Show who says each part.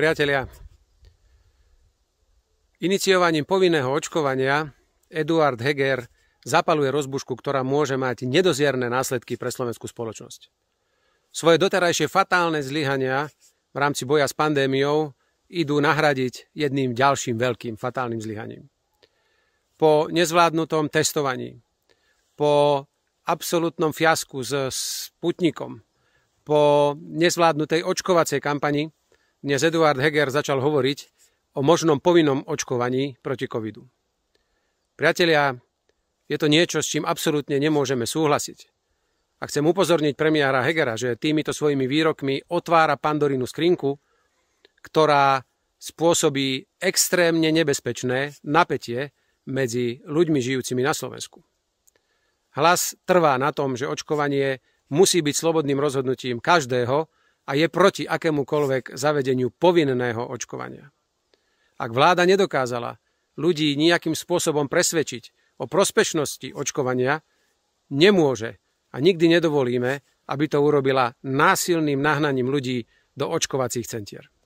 Speaker 1: Priatelia, iniciovaním povinného očkovania Eduard Heger zapaluje rozbušku, ktorá môže mať nedozierne následky pre slovenskú spoločnosť. Svoje doterajšie fatálne zlyhania v rámci boja s pandémiou idú nahradiť jedným ďalším veľkým fatálnym zlyhaním. Po nezvládnutom testovaní, po absolútnom fiasku s Sputnikom, po nezvládnutej očkovacej kampani dnes Eduard Heger začal hovoriť o možnom povinnom očkovaní proti covidu. Priatelia, je to niečo, s čím absolútne nemôžeme súhlasiť. A chcem upozorniť premiára Hegera, že týmito svojimi výrokmi otvára pandorínu skrinku, ktorá spôsobí extrémne nebezpečné napätie medzi ľuďmi žijúcimi na Slovensku. Hlas trvá na tom, že očkovanie musí byť slobodným rozhodnutím každého, a je proti akémukoľvek zavedeniu povinného očkovania. Ak vláda nedokázala ľudí nejakým spôsobom presvedčiť o prospešnosti očkovania, nemôže a nikdy nedovolíme, aby to urobila násilným nahnaním ľudí do očkovacích centier.